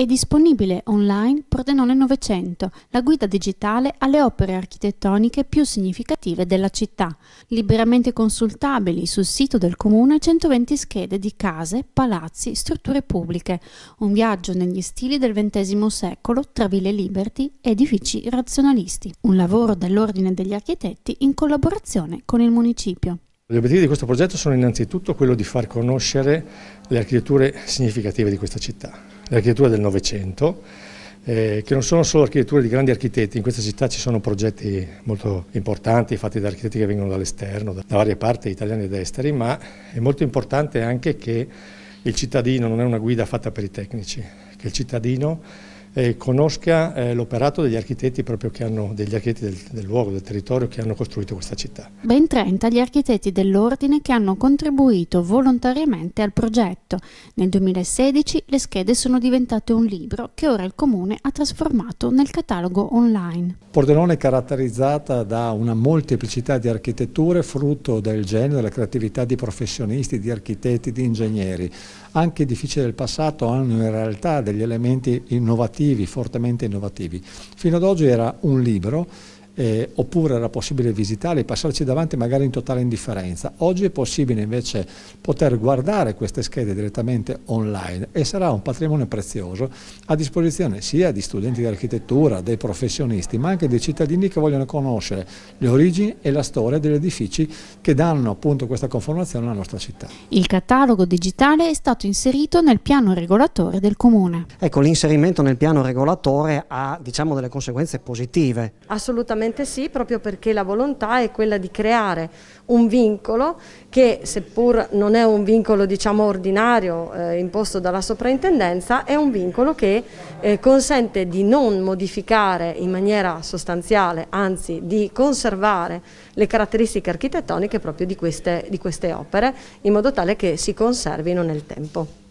È disponibile online Pordenone 900, la guida digitale alle opere architettoniche più significative della città, liberamente consultabili sul sito del comune 120 schede di case, palazzi, strutture pubbliche, un viaggio negli stili del XX secolo tra ville liberty e edifici razionalisti, un lavoro dell'Ordine degli Architetti in collaborazione con il municipio. Gli obiettivi di questo progetto sono innanzitutto quello di far conoscere le architetture significative di questa città, le architetture del Novecento, eh, che non sono solo architetture di grandi architetti, in questa città ci sono progetti molto importanti fatti da architetti che vengono dall'esterno, da varie parti italiane ed esteri, ma è molto importante anche che il cittadino non è una guida fatta per i tecnici, che il cittadino eh, conosca eh, l'operato degli architetti proprio che hanno, degli architetti del, del, luogo, del territorio che hanno costruito questa città. Ben 30 gli architetti dell'ordine che hanno contribuito volontariamente al progetto. Nel 2016 le schede sono diventate un libro che ora il comune ha trasformato nel catalogo online. Pordenone è caratterizzata da una molteplicità di architetture frutto del genio, della creatività di professionisti, di architetti, di ingegneri. Anche i edifici del passato hanno in realtà degli elementi innovativi creativi, fortemente innovativi. Fino ad oggi era un libro eh, oppure era possibile visitarli, passarci davanti magari in totale indifferenza. Oggi è possibile invece poter guardare queste schede direttamente online e sarà un patrimonio prezioso a disposizione sia di studenti di architettura, dei professionisti, ma anche dei cittadini che vogliono conoscere le origini e la storia degli edifici che danno appunto questa conformazione alla nostra città. Il catalogo digitale è stato inserito nel piano regolatore del Comune. Ecco, l'inserimento nel piano regolatore ha diciamo delle conseguenze positive. Assolutamente Assolutamente sì, proprio perché la volontà è quella di creare un vincolo che seppur non è un vincolo diciamo ordinario eh, imposto dalla soprintendenza, è un vincolo che eh, consente di non modificare in maniera sostanziale, anzi di conservare le caratteristiche architettoniche proprio di queste, di queste opere in modo tale che si conservino nel tempo.